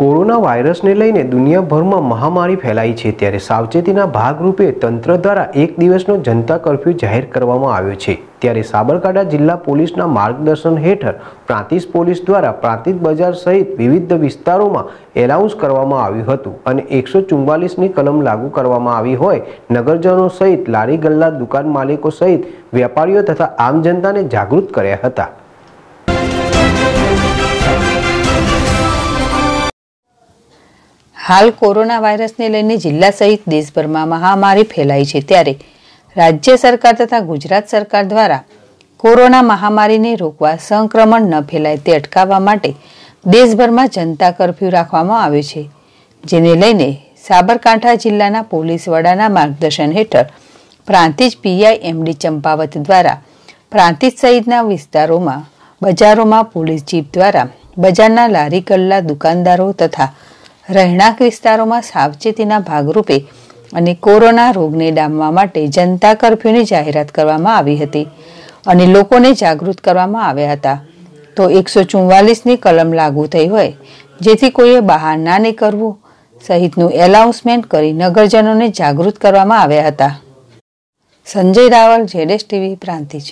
corona વાયરસને લઈને દુનિયાભરમાં મહામારી ફેલાઈ છે ત્યારે સાવચેતીના ભાગરૂપે તંત્ર દ્વારા એક દિવસનો જનતા કર્ફ્યુ જાહેર કરવામાં આવ્યો છે ત્યારે સાબરકાંઠા જિલ્લા પોલીસના માર્ગદર્શન હેઠળ પ્રાંતિજ પોલીસ દ્વારા પ્રાંતિજ બજાર સહિત વિવિધ વિસ્તારોમાં એલાઉન્સ કરવામાં આવ્યું હતું અને એકસો ચુમ્માલીસની કલમ લાગુ કરવામાં આવી હોય નગરજનો સહિત લારી ગલ્લા દુકાન માલિકો સહિત વેપારીઓ તથા આમ જનતાને જાગૃત કર્યા હતા હાલ કોરોના વાયરસને લઈને જિલ્લા સહિત દેશભરમાં મહામારી ફેલાઈ છે ત્યારે રાજ્ય સરકાર તથા ગુજરાત સરકાર દ્વારા કોરોના મહામારીને રોકવા સંક્રમણ ન ફેલાય તે અટકાવવા માટે દેશભરમાં જનતા કરફ્યુ રાખવામાં આવ્યો છે જેને લઈને સાબરકાંઠા જિલ્લાના પોલીસ વડાના માર્ગદર્શન હેઠળ પ્રાંતિજ પીઆઈ એમડી ચંપાવત દ્વારા પ્રાંતિજ સહિતના વિસ્તારોમાં બજારોમાં પોલીસ જીપ દ્વારા બજારના લારી ગલ્લા દુકાનદારો તથા રહેણાંક વિસ્તારોમાં સાવચેતીના ભાગરૂપે અને કોરોના રોગને ડામવા માટે જનતા કરફ્યુની જાહેરાત કરવામાં આવી હતી અને લોકોને જાગૃત કરવામાં આવ્યા હતા તો એકસો ચુમ્વાલીસની કલમ લાગુ થઈ હોય જેથી કોઈએ બહાર ના નીકળવું સહિતનું એલાઉન્સમેન્ટ કરી નગરજનોને જાગૃત કરવામાં આવ્યા હતા સંજય રાવલ જેડેશ ટીવી પ્રાંતિજ